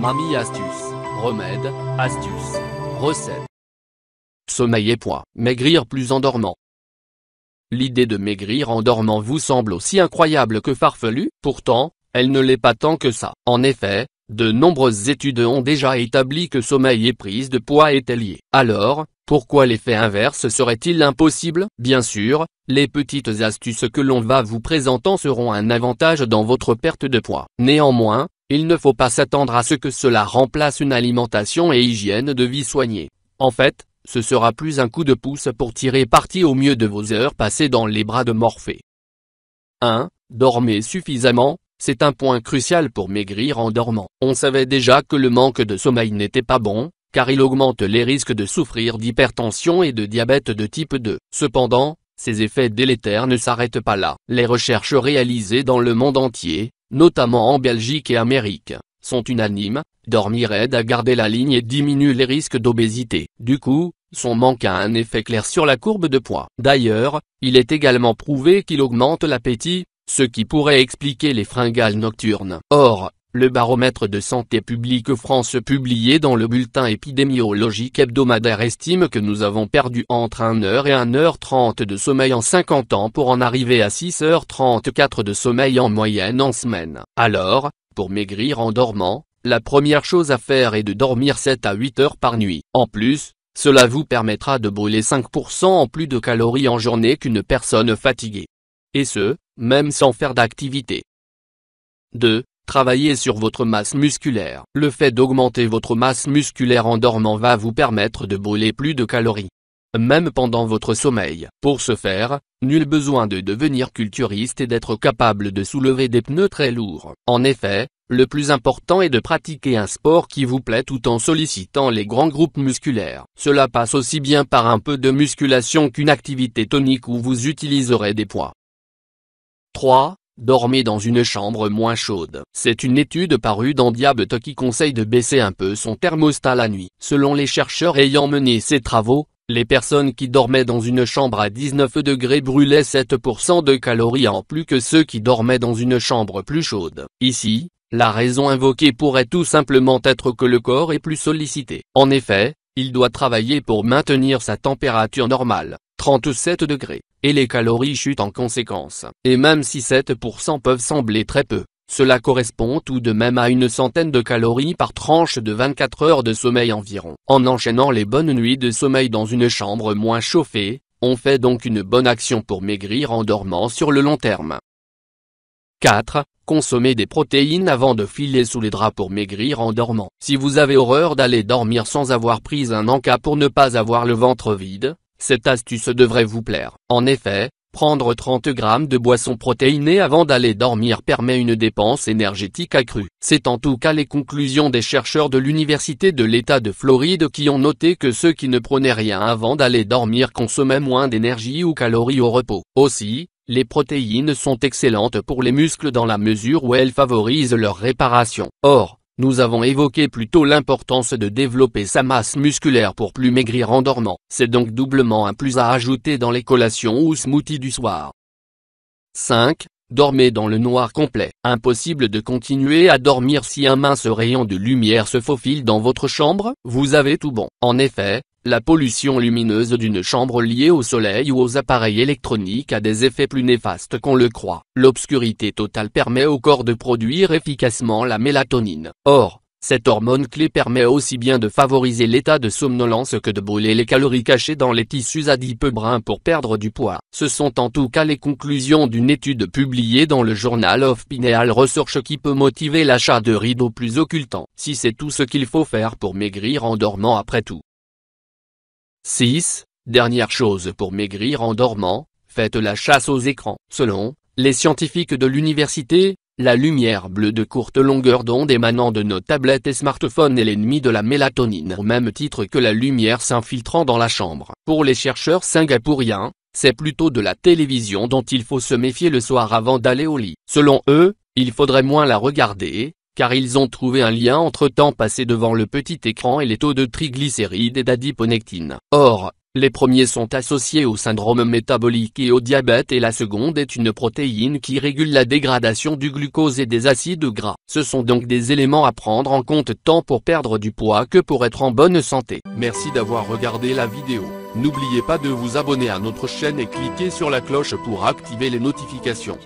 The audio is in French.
Mamie astuce, remède, astuce, recette. Sommeil et poids maigrir plus en dormant. L'idée de maigrir en dormant vous semble aussi incroyable que farfelue, pourtant, elle ne l'est pas tant que ça. En effet, de nombreuses études ont déjà établi que sommeil et prise de poids étaient liés. Alors, pourquoi l'effet inverse serait-il impossible Bien sûr, les petites astuces que l'on va vous présentant seront un avantage dans votre perte de poids. Néanmoins, il ne faut pas s'attendre à ce que cela remplace une alimentation et hygiène de vie soignée. En fait, ce sera plus un coup de pouce pour tirer parti au mieux de vos heures passées dans les bras de Morphée. 1. Dormez suffisamment, c'est un point crucial pour maigrir en dormant. On savait déjà que le manque de sommeil n'était pas bon, car il augmente les risques de souffrir d'hypertension et de diabète de type 2. Cependant, ces effets délétères ne s'arrêtent pas là. Les recherches réalisées dans le monde entier, notamment en Belgique et Amérique, sont unanimes, dormir aide à garder la ligne et diminue les risques d'obésité. Du coup, son manque a un effet clair sur la courbe de poids. D'ailleurs, il est également prouvé qu'il augmente l'appétit, ce qui pourrait expliquer les fringales nocturnes. Or, le baromètre de santé publique France publié dans le bulletin épidémiologique hebdomadaire estime que nous avons perdu entre 1h et 1h30 de sommeil en 50 ans pour en arriver à 6h34 de sommeil en moyenne en semaine. Alors, pour maigrir en dormant, la première chose à faire est de dormir 7 à 8 heures par nuit. En plus, cela vous permettra de brûler 5% en plus de calories en journée qu'une personne fatiguée. Et ce, même sans faire d'activité. 2. Travaillez sur votre masse musculaire. Le fait d'augmenter votre masse musculaire en dormant va vous permettre de brûler plus de calories. Même pendant votre sommeil. Pour ce faire, nul besoin de devenir culturiste et d'être capable de soulever des pneus très lourds. En effet, le plus important est de pratiquer un sport qui vous plaît tout en sollicitant les grands groupes musculaires. Cela passe aussi bien par un peu de musculation qu'une activité tonique où vous utiliserez des poids. 3. Dormez dans une chambre moins chaude. C'est une étude parue dans Diable qui conseille de baisser un peu son thermostat la nuit. Selon les chercheurs ayant mené ces travaux, les personnes qui dormaient dans une chambre à 19 degrés brûlaient 7% de calories en plus que ceux qui dormaient dans une chambre plus chaude. Ici, la raison invoquée pourrait tout simplement être que le corps est plus sollicité. En effet, il doit travailler pour maintenir sa température normale, 37 degrés et les calories chutent en conséquence. Et même si 7% peuvent sembler très peu, cela correspond tout de même à une centaine de calories par tranche de 24 heures de sommeil environ. En enchaînant les bonnes nuits de sommeil dans une chambre moins chauffée, on fait donc une bonne action pour maigrir en dormant sur le long terme. 4. Consommer des protéines avant de filer sous les draps pour maigrir en dormant. Si vous avez horreur d'aller dormir sans avoir pris un encas pour ne pas avoir le ventre vide, cette astuce devrait vous plaire. En effet, prendre 30 grammes de boisson protéinée avant d'aller dormir permet une dépense énergétique accrue. C'est en tout cas les conclusions des chercheurs de l'Université de l'État de Floride qui ont noté que ceux qui ne prenaient rien avant d'aller dormir consommaient moins d'énergie ou calories au repos. Aussi, les protéines sont excellentes pour les muscles dans la mesure où elles favorisent leur réparation. Or, nous avons évoqué plutôt l'importance de développer sa masse musculaire pour plus maigrir en dormant. C'est donc doublement un plus à ajouter dans les collations ou smoothies du soir. 5. Dormez dans le noir complet. Impossible de continuer à dormir si un mince rayon de lumière se faufile dans votre chambre, vous avez tout bon. En effet, la pollution lumineuse d'une chambre liée au soleil ou aux appareils électroniques a des effets plus néfastes qu'on le croit. L'obscurité totale permet au corps de produire efficacement la mélatonine. Or, cette hormone clé permet aussi bien de favoriser l'état de somnolence que de brûler les calories cachées dans les tissus adipeux bruns pour perdre du poids. Ce sont en tout cas les conclusions d'une étude publiée dans le Journal of Pineal Research qui peut motiver l'achat de rideaux plus occultants. Si c'est tout ce qu'il faut faire pour maigrir en dormant après tout, 6. Dernière chose pour maigrir en dormant, faites la chasse aux écrans. Selon les scientifiques de l'université, la lumière bleue de courte longueur d'onde émanant de nos tablettes et smartphones est l'ennemi de la mélatonine au même titre que la lumière s'infiltrant dans la chambre. Pour les chercheurs singapouriens, c'est plutôt de la télévision dont il faut se méfier le soir avant d'aller au lit. Selon eux, il faudrait moins la regarder, car ils ont trouvé un lien entre temps passé devant le petit écran et les taux de triglycérides et d'adiponectine. Or, les premiers sont associés au syndrome métabolique et au diabète et la seconde est une protéine qui régule la dégradation du glucose et des acides gras. Ce sont donc des éléments à prendre en compte tant pour perdre du poids que pour être en bonne santé. Merci d'avoir regardé la vidéo. N'oubliez pas de vous abonner à notre chaîne et cliquer sur la cloche pour activer les notifications.